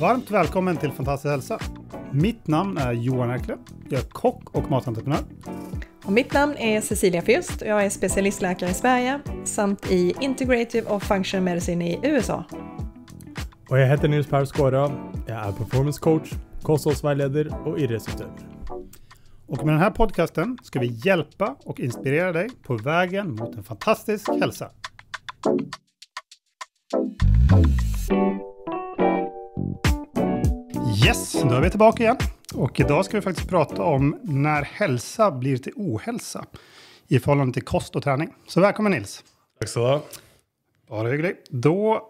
Varmt välkommen till Fantastisk hälsa. Mitt namn är Johan Erkle. Jag är kock och matentreprenör. Och mitt namn är Cecilia Fürst och jag är specialistläkare i Sverige samt i Integrative och Function Medicine i USA. Och jag heter Nils Per Skåra. Jag är performance coach, kostholdsveileder och idrettsutøver. Och med den här podcasten ska vi hjälpa och inspirera dig på vägen mot en fantastisk hälsa. Yes, då är vi tillbaka igen. Och idag ska vi faktiskt prata om när hälsa blir till ohälsa i förhållande till kost och träning. Så välkommen Nils! Tack så du Bara hygglig. Då,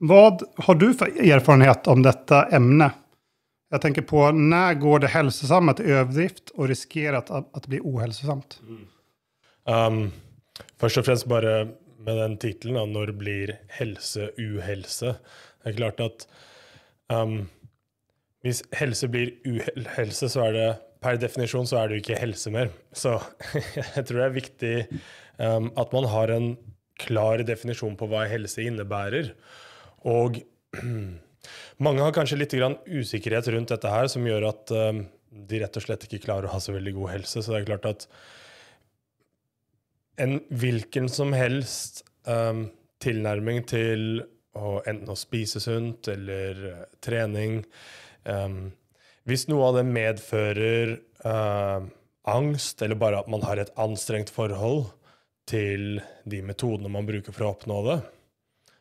vad har du för erfarenhet om detta ämne? Jeg tenker på når går det hälsosamma till överdrift och riskerar at det blir ohälsosamt? Mm. Um, først og fremst bare med den tittelen, når blir helse uhelse? Det er klart at um, hvis helse blir uhelse, så er det per definisjon så er det jo ikke helse mer. Så jeg tror det er viktig um, at man har en klar definisjon på hva helse innebærer. Og Mange har kanskje litt usikkerhet rundt dette her, som gjør at eh, de rett og slett ikke klarer å ha så veldig god helse. Så det er klart at en hvilken som helst um, tilnærming til å enten å spise sunt eller uh, trening um, Hvis noe av det medfører uh, angst, eller bare at man har et anstrengt forhold til de metodene man bruker for å oppnå det,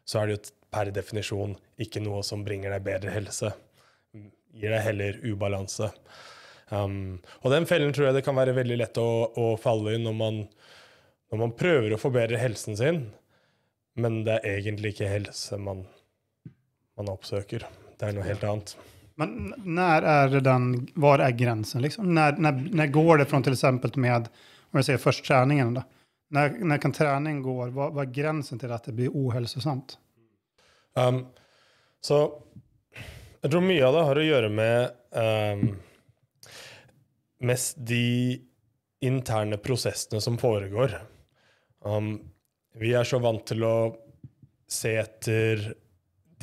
så er det jo et per definisjon ikke noe som bringer deg bedre helse. Gir deg heller ubalanse. Um, og den fellen tror jeg det kan være veldig lett å, å falle i når man, når man prøver å forbedre helsen sin, men det er egentlig ikke helse man, man oppsøker. Det er noe helt annet. Men när er den, var är gränsen? Liksom? När, när, när går det fra till exempel med, om jag säger först träningen, då? När, när kan träning gå, vad, vad är gränsen till att det blir ohälsosamt? Um, så jeg tror mye av det har å gjøre med um, mest de interne prosessene som foregår. Um, vi er så vant til å se etter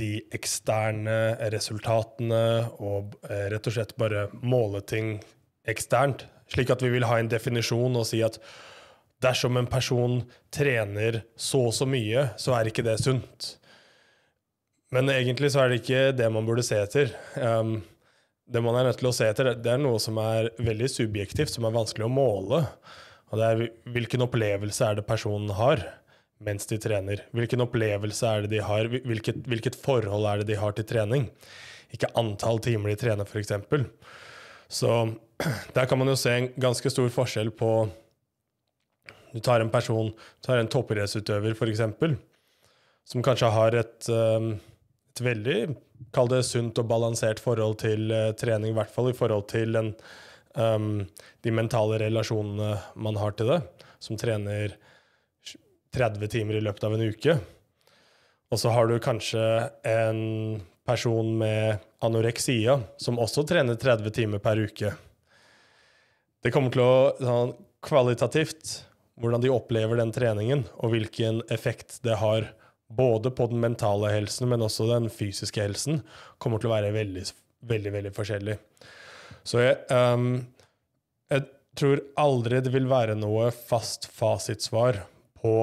de eksterne resultatene og eh, rett og slett bare måle ting eksternt. Slik at vi vil ha en definisjon og si at dersom en person trener så og så mye, så er ikke det sunt. Men egentlig så er det ikke det man burde se etter. Um, det man er nødt til å se etter, det er noe som er veldig subjektivt, som er vanskelig å måle. Og det er hvilken opplevelse er det personen har mens de trener? Hvilken opplevelse er det de har? Hvilket, hvilket forhold er det de har til trening? Ikke antall timer de trener, f.eks. Så der kan man jo se en ganske stor forskjell på Du tar en person, du tar en toppidrettsutøver, f.eks., som kanskje har et um, et veldig kall det sunt og balansert forhold til uh, trening, i hvert fall i forhold til den, um, de mentale relasjonene man har til det, som trener 30 timer i løpet av en uke. Og så har du kanskje en person med anoreksia som også trener 30 timer per uke. Det kommer til å sånn, Kvalitativt, hvordan de opplever den treningen, og hvilken effekt det har både på den mentale helsen, men også den fysiske helsen, kommer til å være veldig, veldig, veldig forskjellig. Så jeg, um, jeg tror aldri det vil være noe fast fasitsvar på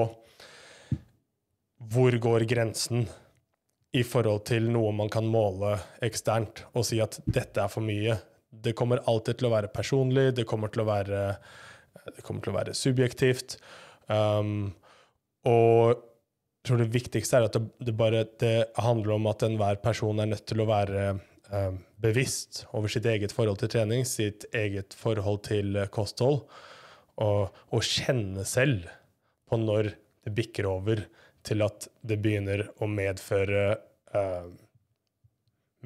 hvor går grensen i forhold til noe man kan måle eksternt og si at dette er for mye. Det kommer alltid til å være personlig, det kommer til å være, til å være subjektivt. Um, og jeg tror det viktigste er at det, det, bare, det handler om at enhver person er nødt til å være eh, bevisst over sitt eget forhold til trening, sitt eget forhold til eh, kosthold, og, og kjenne selv på når det bikker over til at det begynner å medføre eh,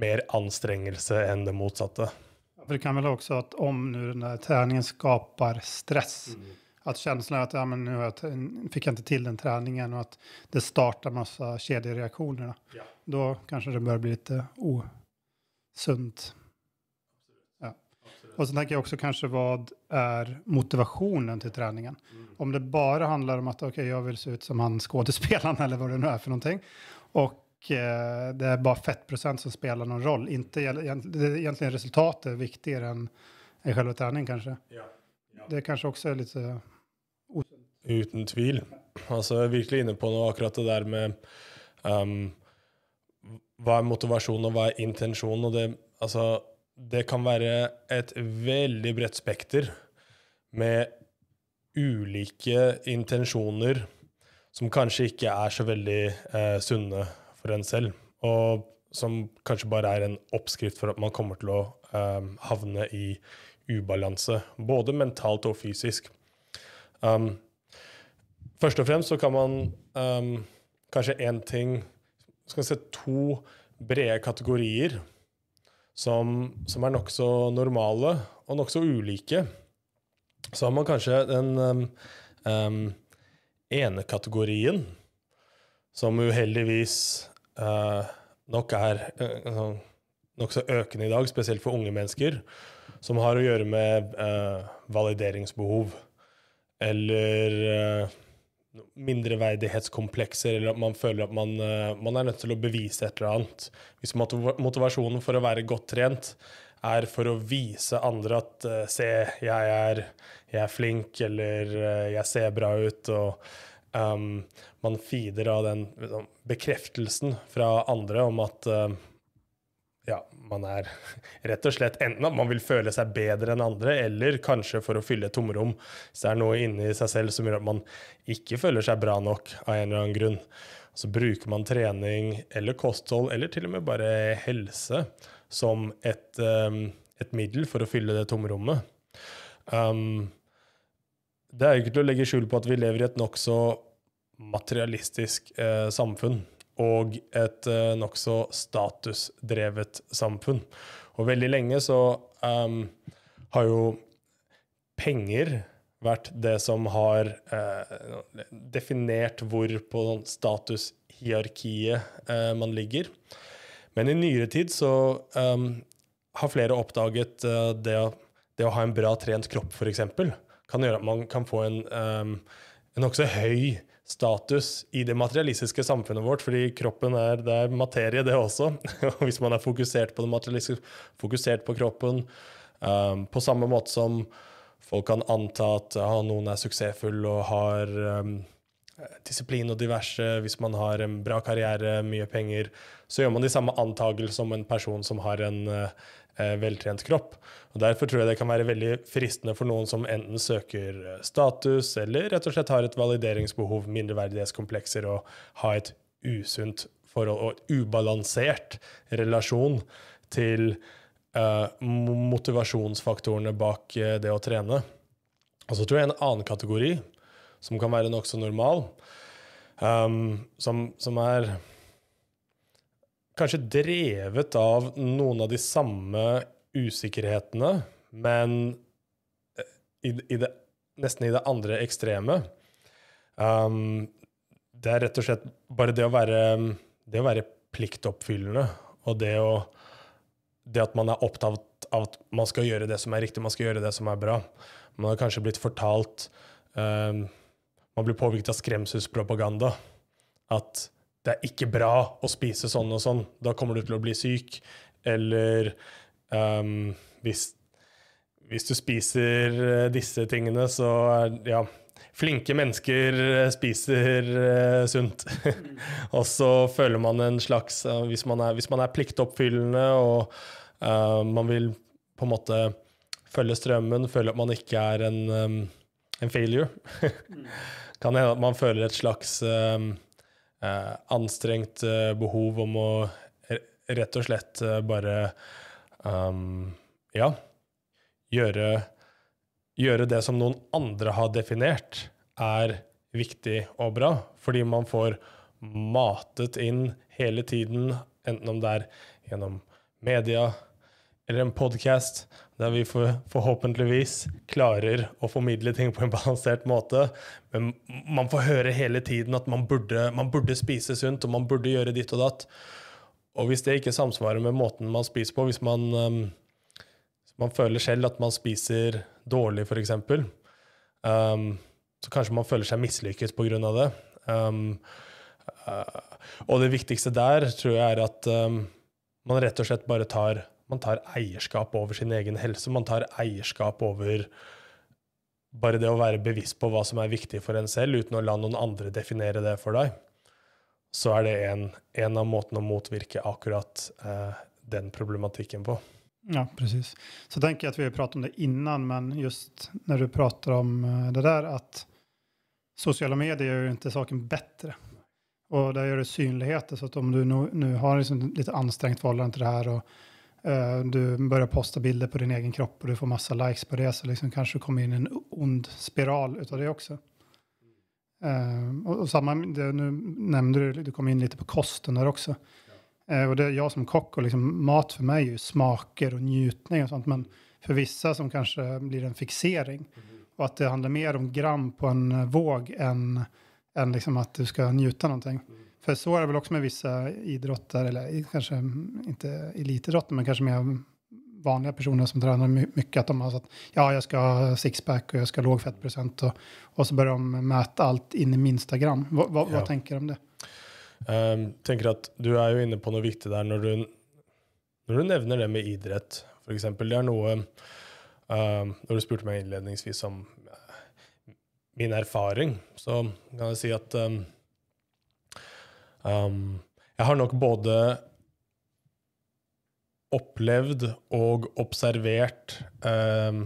mer anstrengelse enn det motsatte. For det kan vel også at om treningen skaper stress mm at kjenslen er at ja, men nu fick jag inte till den träningen og at det startar masse kedjereaktioner. Da ja. då kanske det börjar bli litt osunt. Ja. Och så tenker jeg også kanskje, hva er motivationen til träningen? Mm. Om det bare handler om at okej, okay, jag se ut som han skådespelaren eller hva det nu är för någonting. Och eh, det er bare fettprocent som spelar noen roll. Egentlig egentligen resultatet viktigere enn än, än själva kanskje. Ja, ja. Det kanske också är litt... Uten tvil. Altså, jeg er virkelig inne på noe akkurat det der med um, Hva er motivasjonen og hva er intensjonen. Og det, altså, det kan være et veldig bredt spekter med ulike intensjoner som kanskje ikke er så veldig eh, sunne for en selv, og som kanskje bare er en oppskrift for at man kommer til å eh, havne i ubalanse, både mentalt og fysisk. Um, Først og fremst så kan man um, kanskje én ting Skal vi se to brede kategorier som, som er nokså normale og nokså ulike. Så har man kanskje den um, um, ene kategorien som uheldigvis uh, nok er uh, nokså økende i dag, spesielt for unge mennesker, som har å gjøre med uh, valideringsbehov eller uh, mindreverdighetskomplekser, eller at man føler at man, eh, man, er nødt til å bevise et eller annet. Hvis motivasjonen for å være godt trent er for å vise andre at eh, se, jeg er, jeg er flink, eller eh, jeg ser bra ut, og um, man feeder av den liksom, bekreftelsen fra andre om at um, ja, man er rett og slett enten at man vil føle seg bedre enn andre, eller kanskje for å fylle et tomrom. Hvis det er noe inni seg selv som gjør at man ikke føler seg bra nok av en eller annen grunn. Så bruker man trening eller kosthold, eller til og med bare helse, som et, um, et middel for å fylle det tomrommet. Um, det er jo ikke til å legge skjul på at vi lever i et nokså materialistisk uh, samfunn og et uh, nokså statusdrevet samfunn. Og veldig lenge så um, har jo penger vært det som har uh, definert hvor på statushierarkiet uh, man ligger. Men i nyere tid så um, har flere oppdaget uh, det, å, det, å, ha en bra trent kropp, f.eks., kan gjøre at man kan få en, um, en nokså høy status i det materialistiske samfunnet vårt, fordi kroppen er, det er materie, det også. hvis man er fokusert på det materialistiske, fokusert på kroppen, um, på samme måte som folk kan anta at ah, noen er suksessfull og har um, disiplin og diverse, hvis man har en bra karriere, mye penger, så gjør man de samme antakelser som en person som har en uh, Eh, veltrent kropp. Og Derfor tror jeg det kan være veldig fristende for noen som enten søker eh, status, eller rett og slett har et valideringsbehov, mindreverdighetskomplekser, og ha et usunt forhold og et ubalansert relasjon til uh, motivasjonsfaktorene bak det å trene. Og så tror jeg en annen kategori, som kan være nokså normal, um, som, som er kanskje drevet av noen av de samme usikkerhetene, men eh, i, i det, nesten i det andre ekstreme. Um, det er rett og slett bare det å være, det å være pliktoppfyllende og det, å, det at man er opptatt av at man skal gjøre det som er riktig, man skal gjøre det som er bra. Man har kanskje blitt fortalt um, Man blir påvirket av skremselspropaganda. At det er ikke bra å spise sånn og sånn, da kommer du til å bli syk. Eller um, hvis, hvis, du spiser eh, disse tingene, så er Ja. Flinke mennesker eh, spiser uh, sunt. og så føler man en slags uh, hvis, man er, hvis, man er, pliktoppfyllende og uh, man vil på en måte følge strømmen, føle at man ikke er en, um, en failure, kan hende at man føler et slags um, eh, anstrengt eh, behov om å rett og slett eh, bare um, ja, gjøre, gjøre det som noen andre har definert er viktig og bra, fordi man får matet inn hele tiden, enten om det er gjennom media, eller en podkast der vi forhåpentligvis klarer å formidle ting på en balansert måte. Men man får høre hele tiden at man burde, man burde spise sunt, og man burde gjøre ditt og datt. Og hvis det ikke samsvarer med måten man spiser på, hvis man, ehm, hvis man føler selv at man spiser dårlig, f.eks., um, ehm, så kanskje man føler seg mislykket pga. det. Um, uh, og det viktigste der tror jeg er at um, man rett og slett bare tar man tar eierskap over sin egen helse. Man tar eierskap over bare det å være bevisst på hva som er viktig for en selv, uten å la noen andre definere det for deg. Så er det en, en av måtene å motvirke akkurat eh, den problematikken på. Ja, precis. Så tenker jeg at vi har pratet om det innan, men just når du prater om eh, det der, at sosiale medier gjør ju inte saken bedre, og der gjør det synligheter, så at om du nå har liksom litt anstrengt forhold til det her, og Eh, du börjar posta bilder på din egen kropp og du får masse likes på det. Så liksom kanske du kommer in i en ond spiral utav det også Uh, eh, och, och, det, nu nämnde du, du kom in litt på kosten der også Ja. Uh, eh, och det, jag som kock og liksom, mat for meg er jo smaker og njutning och sånt. Men for vissa som kanskje blir en fixering. og at det handler mer om gram på en våg enn än liksom att du skal njuta noe För så är det väl också med vissa idrotter, eller kanske inte elitidrotter, men kanske mer vanliga personer som tränar mycket, att de har sagt ja, jag ska ha sixpack och jag ska ha låg fettprocent och, och så börjar de mäta allt in i minsta gram. Va, va, ja. Vad tänker du om det? Um, tänker att du är ju inne på något viktigt där när du, när du nämner det med idrott, för exempel. Det är något, um, ehm, när du spurte mig inledningsvis om eh, min erfaring, så kan jag säga si att um, Um, jeg har nok både opplevd og observert um,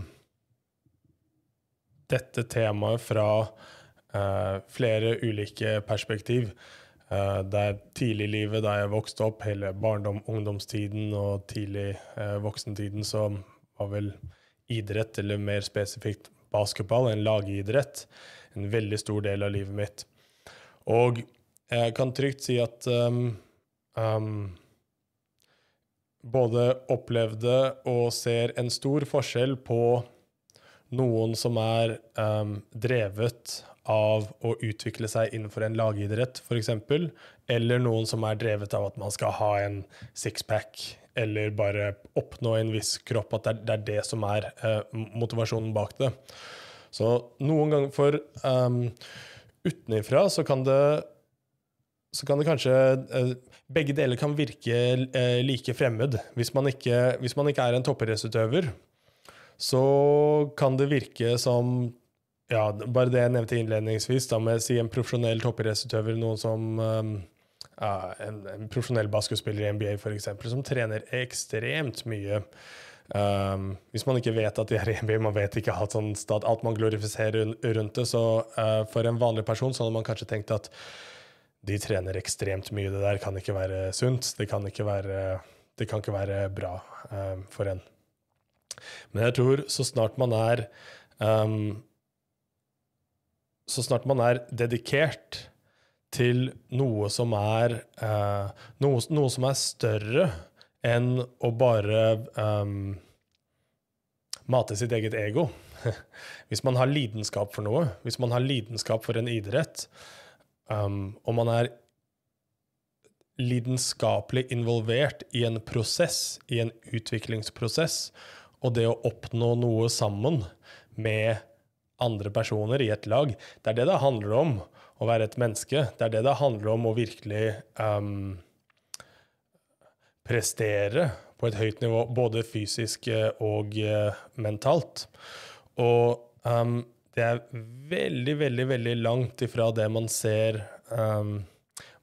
dette temaet fra uh, flere ulike perspektiv. Uh, er tidlig i livet, da jeg vokste opp, hele barndom, ungdomstiden og tidlig uh, voksentiden, så var vel idrett, eller mer spesifikt basketball, en lagidrett, en veldig stor del av livet mitt. Og jeg kan trygt si at um, um, både opplevde og ser en stor forskjell på noen som er um, drevet av å utvikle seg innenfor en lagidrett, f.eks., eller noen som er drevet av at man skal ha en sixpack eller bare oppnå en viss kropp, at det er det, som er uh, motivasjonen bak det. Så noen ganger for um, utenifra så kan det så kan det kanskje eh, Begge deler kan virke eh, like fremmed. Hvis man ikke, hvis man ikke er en toppidrettsutøver, så kan det virke som ja, Bare det jeg nevnte innledningsvis, da med si en profesjonell toppidrettsutøver, noen som eh, ja, en, en, profesjonell basketspiller i NBA f.eks., som trener ekstremt mye. Um, hvis man ikke vet at de er i NBA, man vet ikke alt, sånn, alt man glorifiserer rundt det, så uh, for en vanlig person så hadde man kanskje tenkt at de trener ekstremt mye. Det der kan ikke være sunt. Det kan ikke være, det kan ikke være bra um, for en. Men jeg tror så snart man er um, Så snart man er dedikert til noe som er uh, noe, noe, som er større enn å bare um, mate sitt eget ego. Hvis man har lidenskap for noe, hvis man har lidenskap for en idrett, um, og man er lidenskapelig involvert i en prosess, i en utviklingsprosess, og det å oppnå noe sammen med andre personer i et lag, det er det det handler om å være et menneske. Det er det det handler om å virkelig um, prestere på et høyt nivå, både fysisk eh, og uh, mentalt. Og um, det er veldig, veldig, veldig langt ifra det man ser um,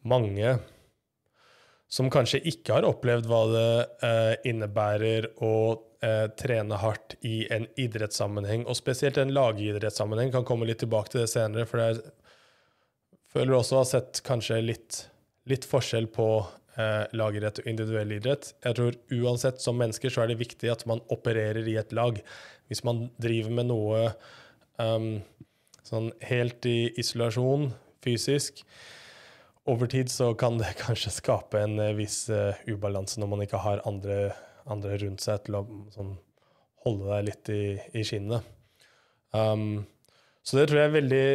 mange som kanskje ikke har opplevd hva det uh, innebærer å uh, trene hardt i en idrettssammenheng, og spesielt en lagidrettssammenheng. Kan komme litt tilbake til det senere, for jeg føler også å ha sett kanskje litt, litt forskjell på eh, lagidrett og individuell idrett. Jeg tror uansett som mennesker så er det viktig at man opererer i et lag. Hvis man driver med noe Um, sånn helt i isolasjon fysisk. Over tid så kan det kanskje skape en eh, viss uh, ubalanse når man ikke har andre, andre rundt seg til å sånn, holde deg litt i, i skinnet. Um, så det tror jeg er veldig,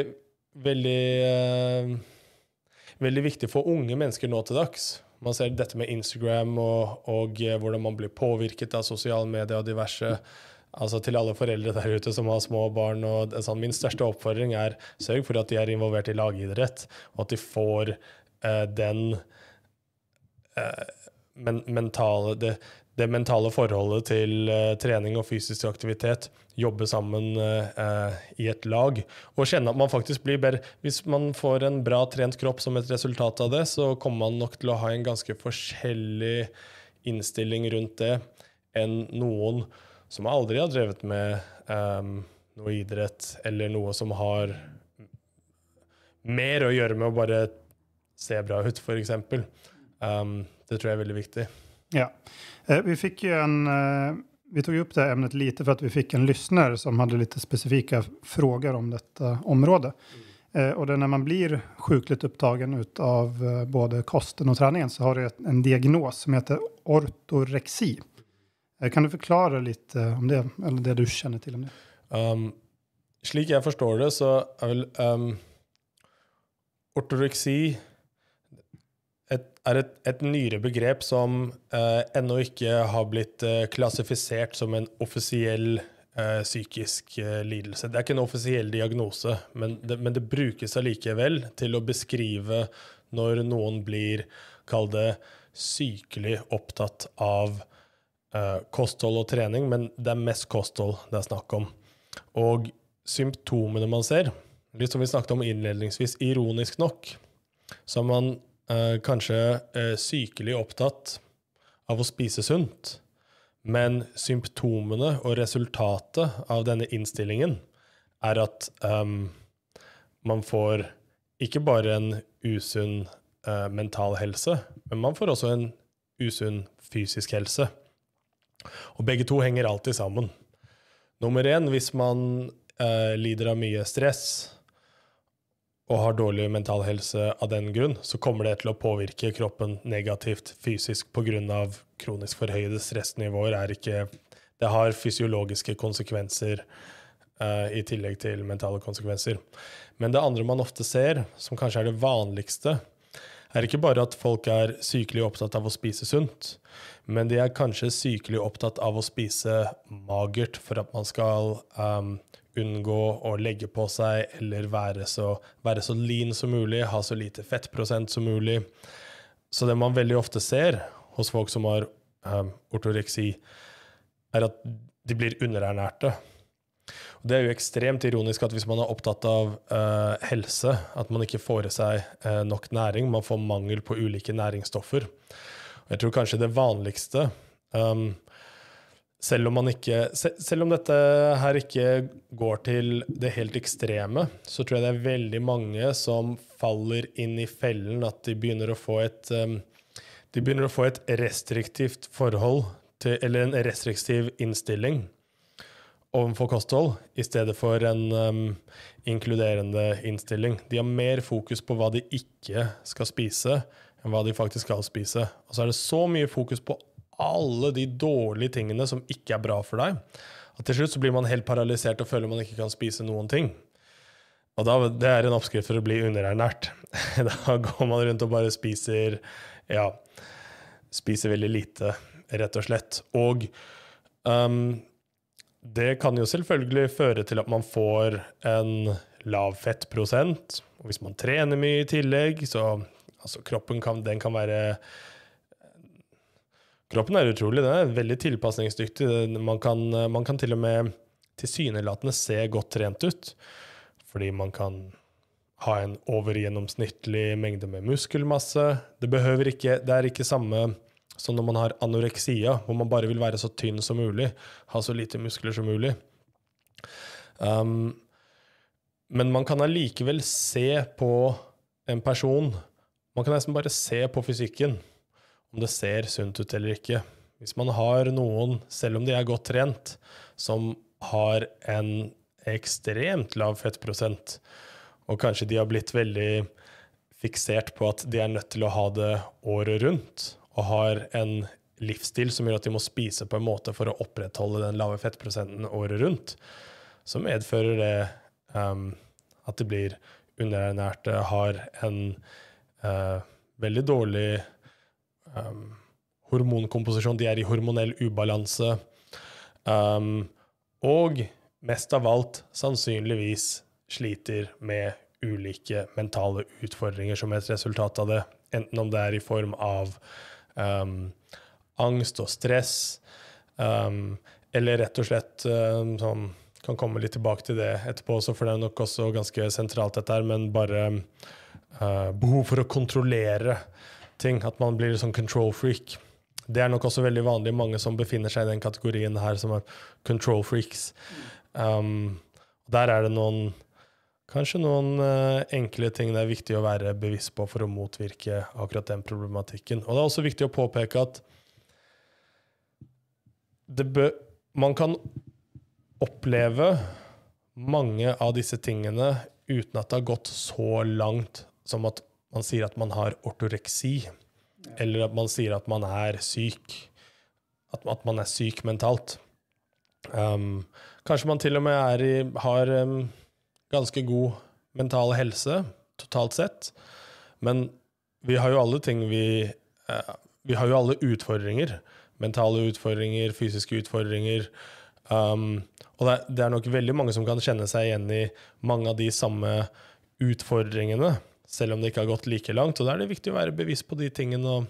veldig uh, Veldig viktig for unge mennesker nå til dags. Man ser dette med Instagram og, og eh, hvordan man blir påvirket av sosiale medier og diverse. Mm altså til alle foreldre der ute som har små barn. og sånn, Min største oppfordring er sørg for at de er involvert i lagidrett, og at de får eh, den eh, men, mentale, det, det, mentale forholdet til eh, trening og fysisk aktivitet. Jobbe sammen eh, i et lag. Og kjenne at man faktisk blir bedre. Hvis man får en bra trent kropp som et resultat av det, så kommer man nok til å ha en ganske forskjellig innstilling rundt det enn noen som aldri har drevet med um, noe idrett eller noe som har mer å gjøre med å bare se bra ut, f.eks. Um, ehm, det tror jeg er veldig viktig. Ja. Eh, vi fikk jo en eh, Vi tog opp det emnet lite for at vi fikk en lytter som hadde litt spesifikke spørsmål om dette området. Eh, og det er når man blir sjukelig opptatt av både kosten og treningen, så har du en diagnos som heter ortoreksi. Eh, kan du forklare litt eh, om det, eller det du kjenner til om det? Um, slik jeg forstår det, så er vel um, ortoreksi et, er et, et nyere begrep som uh, ennå ikke har blitt uh, klassifisert som en offisiell uh, psykisk lidelse. Det er ikke en offisiell diagnose, men det, men det brukes allikevel til å beskrive når noen blir, kall det, sykelig opptatt av uh, kosthold og trening, men det er mest kosthold det er snakk om. Og symptomene man ser, litt som vi snakket om innledningsvis, ironisk nok, så er man uh, kanskje uh, sykelig opptatt av å spise sunt, men symptomene og resultatet av denne innstillingen er at um, man får ikke bare en usunn uh, mental helse, men man får også en usunn fysisk helse. Og begge to henger alltid sammen. Nummer én, hvis man eh, lider av mye stress og har dårlig mental helse av den grunn, så kommer det til å påvirke kroppen negativt fysisk pga. kronisk forhøyede stressnivåer. Er ikke, det har fysiologiske konsekvenser eh, i tillegg til mentale konsekvenser. Men det andre man ofte ser, som kanskje er det vanligste, er ikke bare at folk er sykelig opptatt av å spise sunt, men de er kanskje sykelig opptatt av å spise magert for at man skal um, unngå å legge på seg eller være så, være så lean som mulig, ha så lite fettprosent som mulig. Så det man veldig ofte ser hos folk som har um, ortoreksi, er at de blir underernærte. Og det er jo ekstremt ironisk at hvis man er opptatt av uh, helse, at man ikke får i seg uh, nok næring, man får mangel på ulike næringsstoffer. Jeg tror kanskje det vanligste um, selv om, ikke, selv om, dette her ikke går til det helt ekstreme, så tror jeg det er veldig mange som faller inn i fellen at de begynner å få et, um, å få et restriktivt forhold til, eller en restriktiv innstilling overfor kosthold i stedet for en um, inkluderende innstilling. De har mer fokus på hva de ikke skal spise, enn hva de faktisk skal spise. Og så er det så mye fokus på alle de dårlige tingene som ikke er bra for deg, at til slutt så blir man helt paralysert og føler man ikke kan spise noen ting. Og da, Det er en oppskrift for å bli underernært. Da går man rundt og bare spiser Ja, spiser veldig lite, rett og slett. Og um, det kan jo selvfølgelig føre til at man får en lav fettprosent. Og hvis man trener mye i tillegg, så altså, kroppen kan, den kan være Kroppen er utrolig. Den er veldig tilpasningsdyktig. Man kan, man kan til og med tilsynelatende se godt trent ut, fordi man kan ha en overgjennomsnittlig mengde med muskelmasse. Det, ikke, det er ikke samme som når man har anoreksia, hvor man bare vil være så tynn som mulig, ha så lite muskler som mulig. Um, men man kan allikevel se på en person man kan nesten bare se på fysikken om det ser sunt ut eller ikke. Hvis man har noen, selv om de er godt trent, som har en ekstremt lav fettprosent, og kanskje de har blitt veldig fiksert på at de er nødt til å ha det året rundt, og har en livsstil som gjør at de må spise på en måte for å opprettholde den lave fettprosenten året rundt, så medfører det um, at de blir underernærte, har en eh, veldig dårlig um, hormonkomposisjon. De er i hormonell ubalanse. Um, og mest av alt sannsynligvis sliter med ulike mentale utfordringer som et resultat av det. Enten om det er i form av um, angst og stress, um, eller rett og slett um, sånn Kan komme litt tilbake til det etterpå for det er nok også ganske sentralt, dette her, men bare uh, behov for å kontrollere ting. At man blir sånn control freak. Det er nok også veldig vanlig mange som befinner seg i den kategorien her, som er control freaks. Um, der er det noen Kanskje noen uh, enkle ting det er viktig å være bevisst på for å motvirke akkurat den problematikken. Og det er også viktig å påpeke at man kan oppleve mange av disse tingene uten at det har gått så langt som at man sier at man har ortoreksi, ja. eller at man sier at man er syk. At, at man er syk mentalt. Um, kanskje man til og med i, har um, ganske god mental helse totalt sett, men vi har jo alle ting vi uh, Vi har jo alle utfordringer. Mentale utfordringer, fysiske utfordringer. Um, og det er, det er nok veldig mange som kan kjenne seg igjen i mange av de samme utfordringene selv om det ikke har gått like langt. Og da er det viktig å være bevisst på de tingene og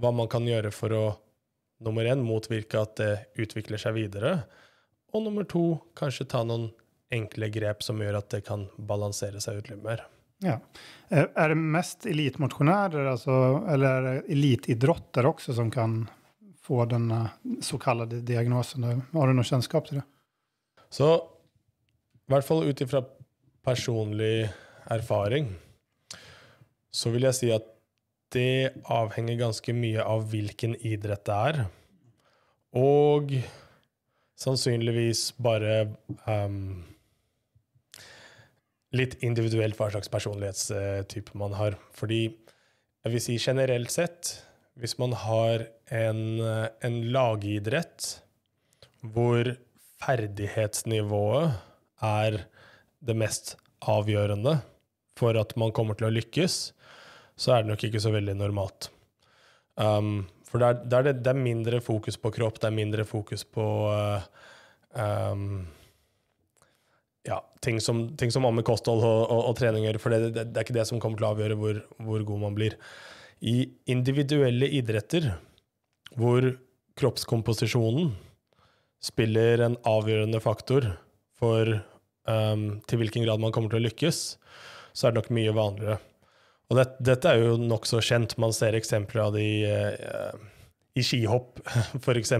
hva man kan gjøre for å nummer én, motvirke at det utvikler seg videre. Og nummer to, kanskje ta noen enkle grep som gjør at det kan balansere seg ut litt mer. Ja. Eh, er det mest elitmosjonærer, altså, eller er det eliteidretter også, som kan få denne såkalte diagnosen? Har du noe kjennskap til det? Så i hvert fall ut ifra personlig erfaring så vil jeg si at det avhenger ganske mye av hvilken idrett det er. Og sannsynligvis bare um, Litt individuelt hva slags personlighetstype man har. Fordi jeg vil si generelt sett, hvis man har en, en lagidrett hvor ferdighetsnivået er det mest avgjørende for at man kommer til å lykkes, så er det nok ikke så veldig normalt. Um, for det er, det, er det, det er, mindre fokus på kropp, det er mindre fokus på uh, um, ja, ting som, ting som amme, kosthold og, og, og, trening gjør, for det, det, er ikke det som kommer til å avgjøre hvor, hvor god man blir. I individuelle idretter hvor kroppskomposisjonen spiller en avgjørende faktor for um, til hvilken grad man kommer til å lykkes, så er det nok mye vanligere. Og det, dette er jo nokså kjent. Man ser eksempler av det i, eh, i skihopp, f.eks.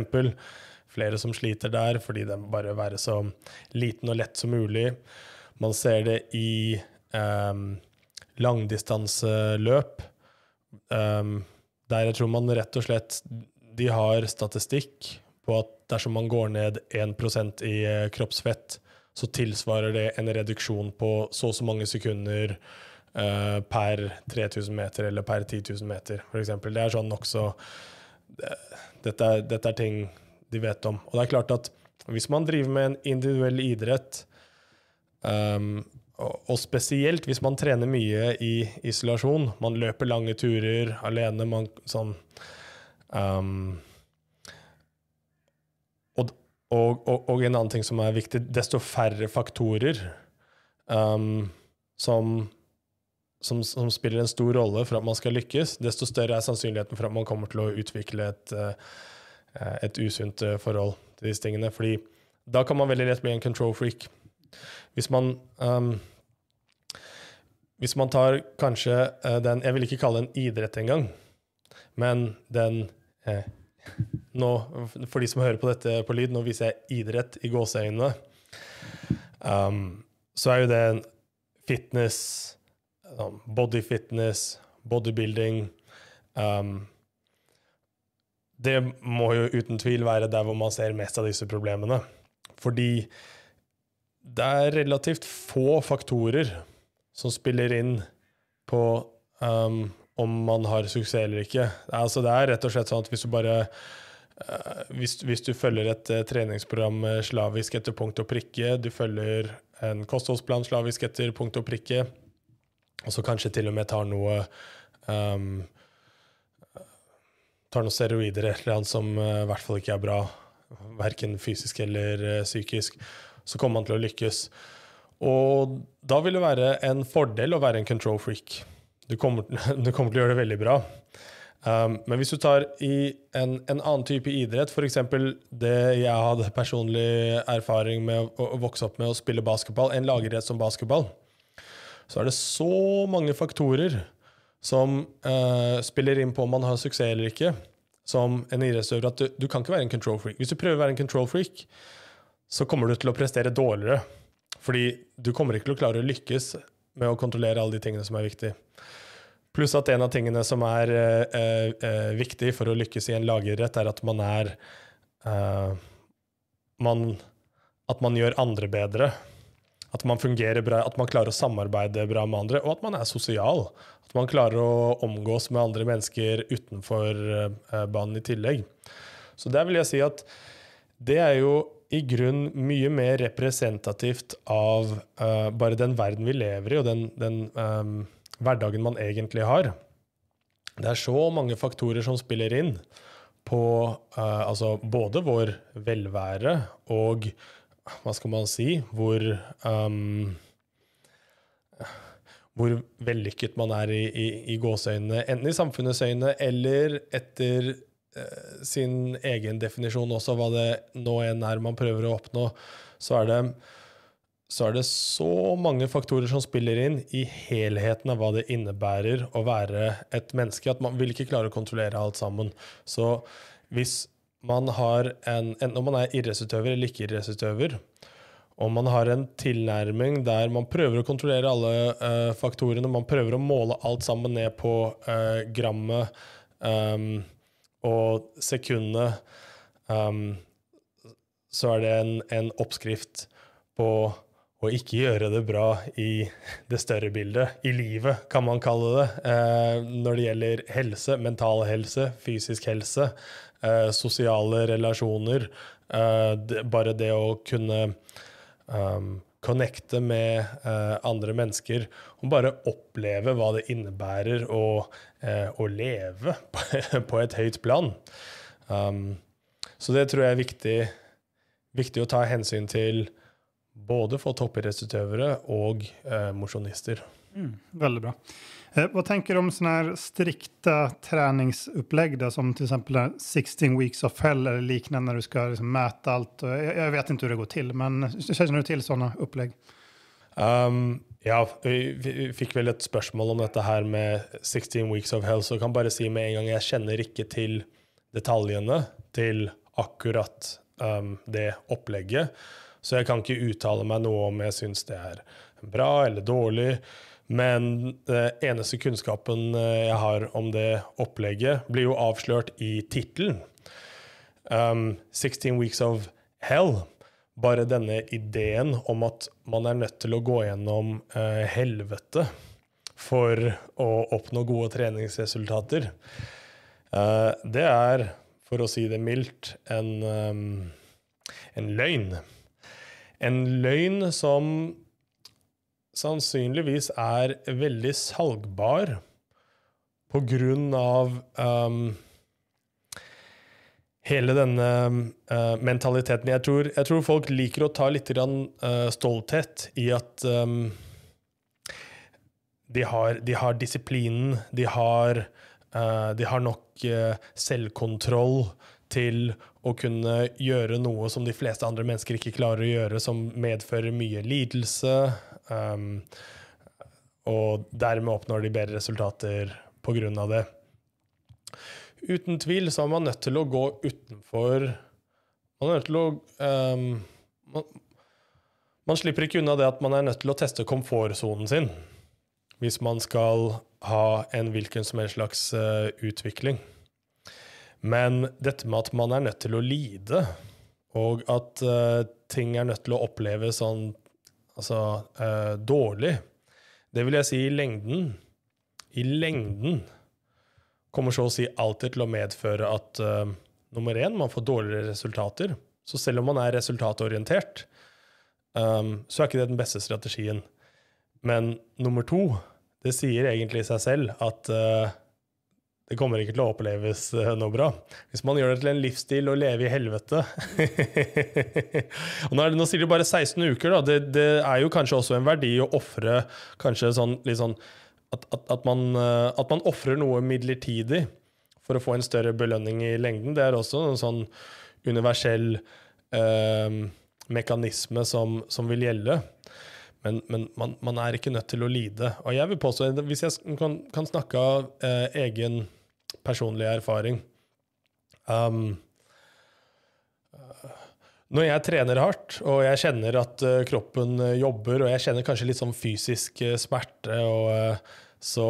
Flere som sliter der fordi den bare vil være så liten og lett som mulig. Man ser det i eh, langdistanseløp, eh, der jeg tror man rett og slett De har statistikk på at dersom man går ned 1 i eh, kroppsfett, så tilsvarer det en reduksjon på så og så mange sekunder Eh, per 3000 meter eller per 10 000 meter, f.eks. Det er sånn nokså dette, dette, er ting de vet om. Og det er klart at hvis man driver med en individuell idrett, um, og, spesielt hvis man trener mye i isolasjon, man løper lange turer alene, man sånn um, og, og, og, en annen ting som er viktig, desto færre faktorer um, som som, som, spiller en stor rolle for at man skal lykkes, desto større er sannsynligheten for at man kommer til å utvikle et, eh, et usunt eh, forhold til disse tingene. Fordi da kan man veldig lett bli en control freak. Hvis man um, hvis man tar kanskje eh, den Jeg vil ikke kalle det en idrett engang, men den eh, nå, For de som hører på dette på lyd, nå viser jeg idrett i gåseøynene. Um, så er jo det en fitness, um, body fitness, bodybuilding um, Det må jo uten tvil være der hvor man ser mest av disse problemene. Fordi det er relativt få faktorer som spiller inn på um, om man har suksess eller ikke. Altså, det er rett og slett sånn at hvis du bare Uh, hvis, hvis, du følger et uh, treningsprogram eh, slavisk etter punkt og prikke, du følger en kostholdsplan slavisk etter punkt og prikke, og så kanskje til og med tar noe um, Tar noen steroider eller annet som uh, i hvert fall ikke er bra, verken fysisk eller uh, psykisk, så kommer man til å lykkes. Og da vil det være en fordel å være en control freak. Du kommer, du kommer til å gjøre det veldig bra. Um, men hvis du tar i en, en annen type idrett, f.eks. det jeg hadde personlig erfaring med å, å, vokse opp med å spille basketball, en lagidrett som basketball, så er det så mange faktorer som eh, spiller inn på om man har suksess eller ikke, som en idrettsøver, at du, du, kan ikke være en control freak. Hvis du prøver å være en control freak, så kommer du til å prestere dårligere. Fordi du kommer ikke til å klare å lykkes med å kontrollere alle de tingene som er viktige. Pluss at en av tingene som er eh, eh, eh, viktig for å lykkes i en lagidrett, er at man er eh, man, At man gjør andre bedre. At man fungerer bra, at man klarer å samarbeide bra med andre, og at man er sosial. At man klarer å omgås med andre mennesker utenfor eh, banen i tillegg. Så der vil jeg si at det er jo i grunn mye mer representativt av uh, bare den verden vi lever i, og den, den um, hverdagen man egentlig har. Det er så mange faktorer som spiller inn på uh, altså både vår velvære og hva skal man si? Hvor um, hvor vellykket man er i, i, i gåseøynene, enten i samfunnets øyne eller etter eh, sin egen definisjon også, hva det nå enn er man prøver å oppnå, så er, det, så er det så mange faktorer som spiller inn i helheten av hva det innebærer å være et menneske, at man vil ikke klare å kontrollere alt sammen. Så hvis man har en, Enten om man er idrettsutøver eller ikke idrettsutøver, og man har en tilnærming der man prøver å kontrollere alle uh, faktorene, man prøver å måle alt sammen ned på uh, grammet um, og sekundet, um, så er det en, en, oppskrift på å ikke gjøre det bra i det større bildet. I livet, kan man kalle det. Uh, når det gjelder helse, mental helse, fysisk helse eh, sosiale relasjoner. Eh, det, bare det å kunne um, connecte med eh, andre mennesker og bare oppleve hva det innebærer å, eh, å leve på et høyt plan. Um, så det tror jeg er viktig, viktig å ta hensyn til både for toppidrettsutøvere og eh, mosjonister. Mm, veldig bra. Hva eh, tenker du om sånne strikte treningsopplegg, som f.eks. 16 weeks of hell eller lignende, når du skal liksom måle alt? Jeg, jeg, vet ikke hvordan det går til, men kjenner du til sånne opplegg? Um, ehm, ja, vi fikk vel et spørsmål om dette her med 16 weeks of hell, så jeg kan bare si med en gang jeg kjenner ikke til detaljene til akkurat um, det opplegget, så jeg kan ikke uttale meg noe om jeg syns det er bra eller dårlig. Men eh, eneste kunnskapen eh, jeg har om det opplegget, blir jo avslørt i tittelen. Um, 16 Weeks of Hell. Bare denne ideen om at man er nødt til å gå gjennom eh, helvete for å oppnå gode treningsresultater, eh, det er, for å si det mildt, en, um, en løgn. En løgn som sannsynligvis er veldig salgbar på grunn av um, hele denne uh, mentaliteten. Jeg tror, jeg tror, folk liker å ta litt grann, uh, stolthet i at um, de, har, de, har, disiplinen, de har, uh, de har nok selvkontroll til å kunne gjøre noe som de fleste andre mennesker ikke klarer å gjøre, som medfører mye lidelse, Um, og dermed oppnår de bedre resultater pga. det. Uten tvil så er man nødt til å gå utenfor Man er nødt til å um, man, man, slipper ikke unna det at man er nødt til å teste komfortsonen sin hvis man skal ha en hvilken som helst slags uh, utvikling. Men dette med at man er nødt til å lide, og at uh, ting er nødt til å oppleves sånn altså eh, dårlig, det vil jeg si i lengden I lengden kommer så å si alltid til å medføre at eh, nummer én, man får dårligere resultater. Så selv om man er resultatorientert, um, så er ikke det den beste strategien. Men nummer to, det sier egentlig seg selv at uh, det kommer ikke til å oppleves eh, noe bra. Hvis man gjør det til en livsstil å leve i helvete og Nå, nå sier de bare 16 uker, da. Det, det, er jo kanskje også en verdi å ofre kanskje sånn, litt sånn at, at, at man, eh, at man ofrer noe midlertidig for å få en større belønning i lengden. Det er også en sånn universell eh, mekanisme som, som, vil gjelde. Men, men man, man, er ikke nødt til å lide. Og jeg vil påstå, hvis jeg kan, kan snakke av eh, egen personlig erfaring. Um, når jeg trener hardt, og jeg kjenner at eh, kroppen eh, jobber, og jeg kjenner kanskje litt sånn fysisk eh, smerte, og, så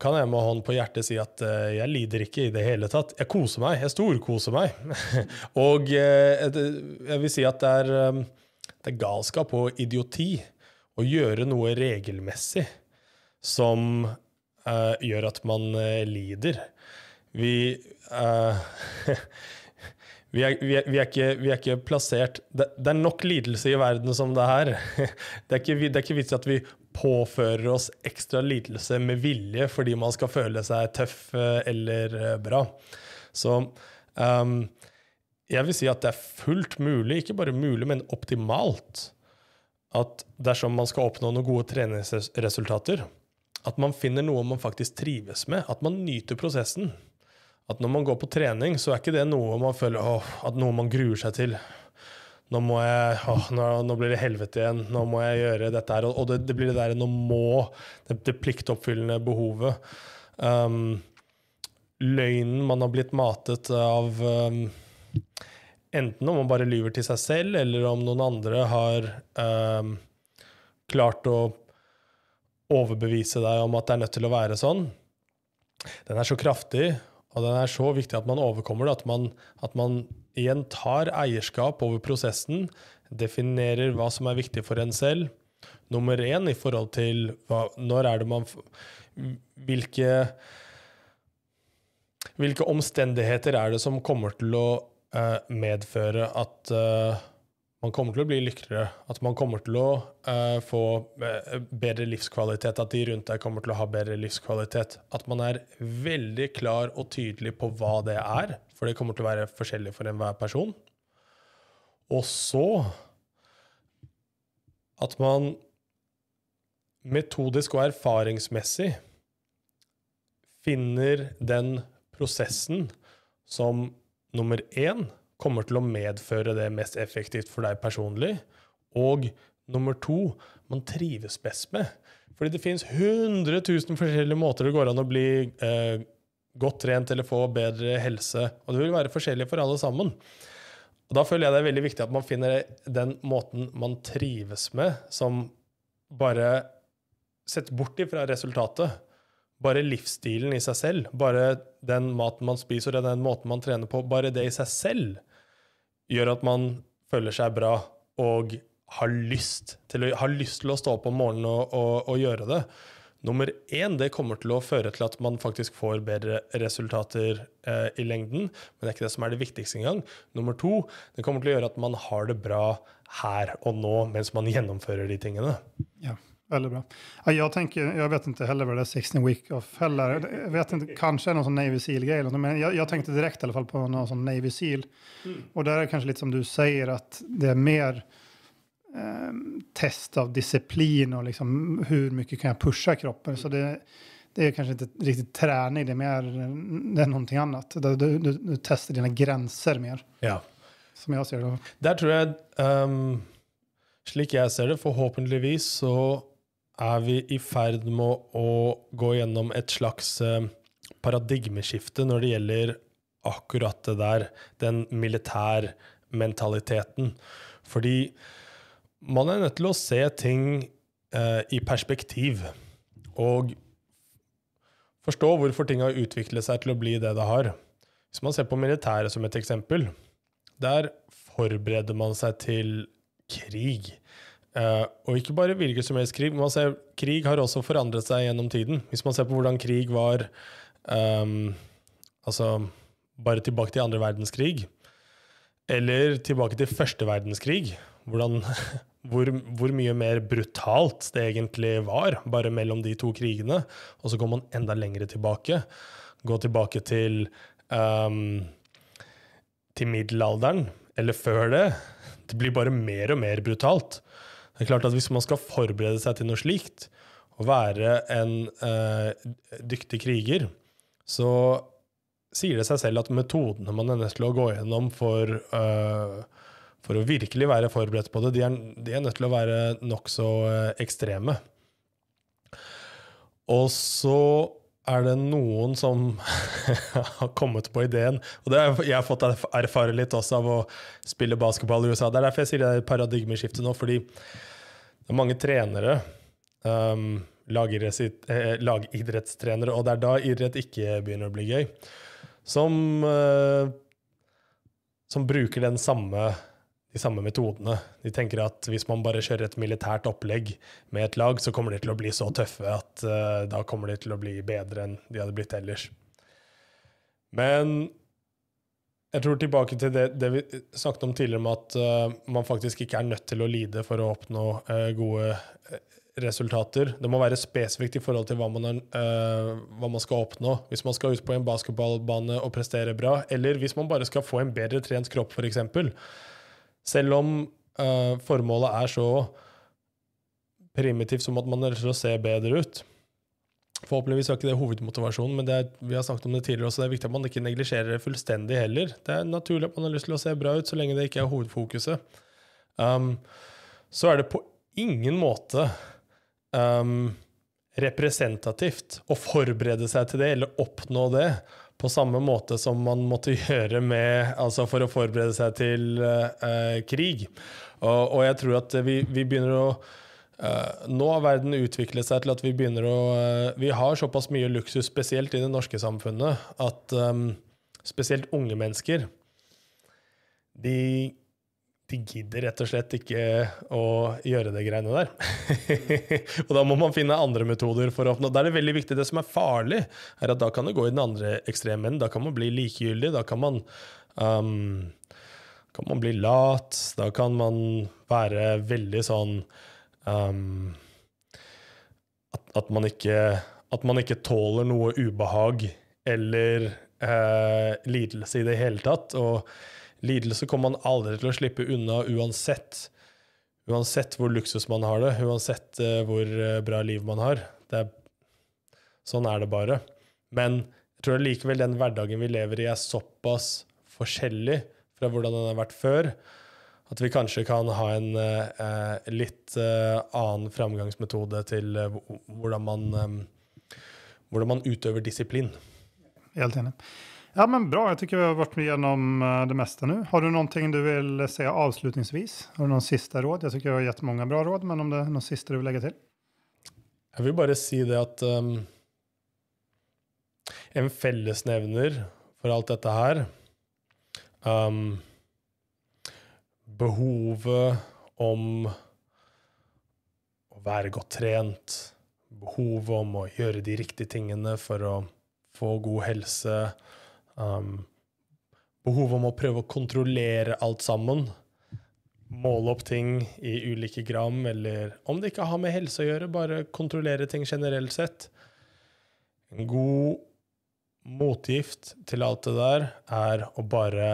kan jeg med hånd på hjertet si at jeg lider ikke i det hele tatt. Jeg koser meg. Jeg storkoser meg. og jeg vil si at det er, um, det er galskap og idioti å gjøre noe regelmessig som gjør at man lider. Vi, uh, vi, er, vi, er, vi, er, ikke, vi er ikke plassert det, det, er nok lidelse i verden som det her. Det er ikke, det er ikke vits i at vi påfører oss ekstra lidelse med vilje fordi man skal føle seg tøff eh, eller eh, bra. Så um, jeg vil si at det er fullt mulig, ikke bare mulig, men optimalt, at dersom man skal oppnå noen gode treningsresultater, at man finner noe man faktisk trives med, at man nyter prosessen at når man går på trening, så er ikke det noe man føler åh, at noe man gruer seg til. Nå, må jeg, åh, nå, nå blir det helvete igjen. Nå må jeg gjøre dette her. Og det, det blir det der, nå må. Det, det pliktoppfyllende behovet. Um, løgnen man har blitt matet av um, Enten om man bare lyver til seg selv, eller om noen andre har um, klart å overbevise deg om at det er nødt til å være sånn. Den er så kraftig og den er så viktig at man overkommer det. At man, at man igjen tar eierskap over prosessen, definerer hva som er viktig for en selv. Nummer én i forhold til hva, når er det man Hvilke hvilke omstendigheter er det som kommer til å uh, medføre at uh, man kommer til å bli lykkeligere, at man kommer til å uh, få eh, bedre livskvalitet, at de rundt deg kommer til å ha bedre livskvalitet. At man er veldig klar og tydelig på hva det er, for det kommer til å være forskjellig for enhver person. Og så at man metodisk og erfaringsmessig finner den prosessen som nummer én kommer til å medføre det mest effektivt for deg personlig. Og nummer to, man trives best med. Fordi det fins 100 000 forskjellige måter det går an å bli eh, godt trent eller få bedre helse, og det vil være forskjellig for alle sammen. Og Da føler jeg det er veldig viktig at man finner den måten man trives med, som bare setter bort ifra resultatet. Bare livsstilen i seg selv, bare den maten man spiser og den måten man trener på, bare det i seg selv gjør at man føler seg bra og har lyst til, har lyst til å stå opp om morgenen og, og, og gjøre det. Nummer én, det kommer til å føre til at man faktisk får bedre resultater eh, i lengden, men det er ikke det som er det viktigste engang. Nummer to, det kommer til å gjøre at man har det bra her og nå mens man gjennomfører de tingene. Ja veldig bra. Jeg tänker, jag vet ikke heller hva det er 16 week off heller. Jeg vet ikke, kanskje noe sånn Navy Seal-grej. Men jeg jag, tänkte direkt i alla fall på noe sånn Navy Seal. Mm. Och där är det kanske lite som du sier at det er mer eh, test av disiplin og liksom hur mye kan jeg pusha kroppen. Så det, det är kanske inte riktigt träning, det er mer, det er noe annet. Du, du, du testar dina gränser mer. Ja. Som jeg ser det. Der tror jeg, um, ehm, slik jeg ser det, forhåpentligvis så er vi i ferd med å gå gjennom et slags eh, paradigmeskifte når det gjelder akkurat det der, den militærmentaliteten. Fordi man er nødt til å se ting eh, i perspektiv. Og forstå hvorfor ting har utviklet seg til å bli det det har. Hvis man ser på militæret som et eksempel, der forbereder man seg til krig. Uh, og ikke bare hvilken som helst krig. Men ser, krig har også forandret seg gjennom tiden. Hvis man ser på hvordan krig var um, Altså bare tilbake til andre verdenskrig, eller tilbake til første verdenskrig hvordan, hvor, hvor, mye mer brutalt det egentlig var, bare mellom de to krigene. Og så går man enda lengre tilbake. Gå tilbake til um, til middelalderen, eller før det. Det blir bare mer og mer brutalt. Det er klart at Hvis man skal forberede seg til noe slikt, å være en eh, dyktig kriger, så sier det seg selv at metodene man er nødt til å gå gjennom for, eh, for å virkelig være forberedt på det, de er, de er nødt til å være nokså eh, ekstreme. Og så er det noen som har kommet på ideen Og det har jeg har fått erfare litt også av å spille basketball i USA. Det er derfor jeg sier det er paradigmeskiftet nå. fordi det er mange trenere, um, lagidrettstrenere, og det er da idrett ikke begynner å bli gøy, som, uh, som bruker samme, de samme metodene. De tenker at hvis man bare kjører et militært opplegg med et lag, så kommer de til å bli så tøffe at uh, da kommer de til å bli bedre enn de hadde blitt ellers. Men jeg tror tilbake til det, det, vi snakket om tidligere, med at uh, man faktisk ikke er nødt til å lide for å oppnå uh, gode eh, resultater. Det må være spesifikt i forhold til hva man, er, uh, hva man, skal oppnå. Hvis man skal ut på en basketballbane og prestere bra, eller hvis man bare skal få en bedre trent kropp, f.eks. Selv om formålet er så primitivt som at man se bedre ut, Forhåpentligvis er ikke det hovedmotivasjonen, men det er, vi har snakket om det tidligere også, det er viktig at man ikke neglisjerer det fullstendig heller. Det er naturlig at man har lyst til å se bra ut, så lenge det ikke er hovedfokuset. Um, så er det på ingen måte um, representativt å forberede seg til det, eller oppnå det, på samme måte som man måtte gjøre med, altså for å forberede seg til uh, krig. Og, og, jeg tror at vi, vi begynner å Eh, nå har verden utviklet seg til at vi begynner å eh, Vi har såpass mye luksus, spesielt i det norske samfunnet, at um, spesielt unge mennesker de, de, gidder rett og slett ikke å gjøre det greiene der. og da må man finne andre metoder for å oppnå Da er det veldig viktig. Det som er farlig, er at da kan det gå i den andre ekstremen. Da kan man bli likegyldig. Da kan man um, kan man bli lat. Da kan man være veldig sånn um, at, at, man ikke, at, man ikke, tåler noe ubehag eller uh, lidelse i det hele tatt. Og lidelse kommer man aldri til å slippe unna uansett. Uansett hvor luksus man har det, uansett uh, hvor eh, bra liv man har. Er, sånn er det bare. Men jeg tror likevel den hverdagen vi lever i, er såpass forskjellig fra hvordan den har vært før, at vi kanskje kan ha en eh, litt eh, annen framgangsmetode til eh, hvordan, man, eh, hvordan, man, utøver disiplin. Helt enig. Ja, men Bra. Jeg syns vi har vært gjennom eh, det meste nå. Har du noe du vil si avslutningsvis? Har du noen siste råd? Jeg syns jeg har gitt mange bra råd, men om det er noe siste du vil legge til? Jeg vil bare si det at um, en fellesnevner for alt dette her um, behovet om å være godt trent, behovet om å gjøre de riktige tingene for å få god helse, um, behovet om å prøve å kontrollere alt sammen, måle opp ting i ulike gram, eller om det ikke har med helse å gjøre, bare kontrollere ting generelt sett. En god motgift til alt det der er å bare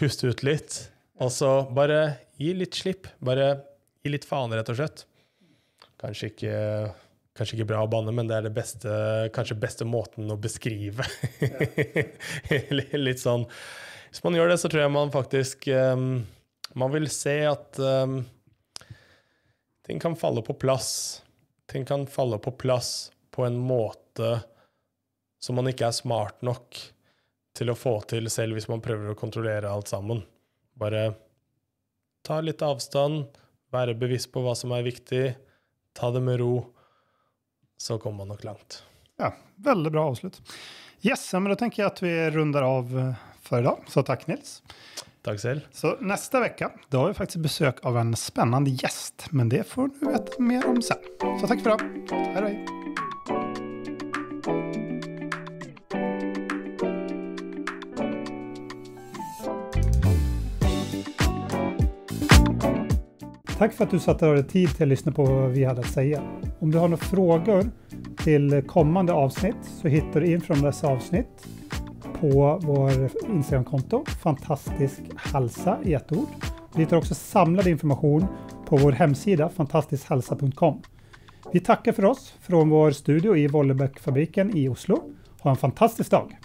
puste ut litt, og så bare gi litt slipp. Bare gi litt faen, rett og slett. Kanskje ikke, kanskje ikke bra å banne, men det er det beste, kanskje beste måten å beskrive Litt sånn Hvis man gjør det, så tror jeg man faktisk um, Man vil se at um, ting kan falle på plass. Ting kan falle på plass på en måte som man ikke er smart nok til å få til selv hvis man prøver å kontrollere alt sammen. Bare ta litt avstand, være bevisst på hva som er viktig, ta det med ro. Så kommer man nok langt. Ja, veldig bra avslutt. Yes, ja, men Da tenker jeg at vi runder av eh, for i dag. Så takk, Nils. Takk selv. Så Neste uke har vi faktisk besøk av en spennende gjest, men det får du vite mer om selv. Så takk for det. Hei, hei. Takk for at du satte deg tid til å lyssna på hva vi hadde att säga. Om du har några frågor til kommende avsnitt så hittar du info från dessa avsnitt på vår Instagram-konto fantastisk halsa i ett ord. Vi hittar også samlad informasjon på vår hemsida fantastiskhalsa.com. Vi takker for oss fra vår studio i Vollebäckfabriken i Oslo. Ha en fantastisk dag!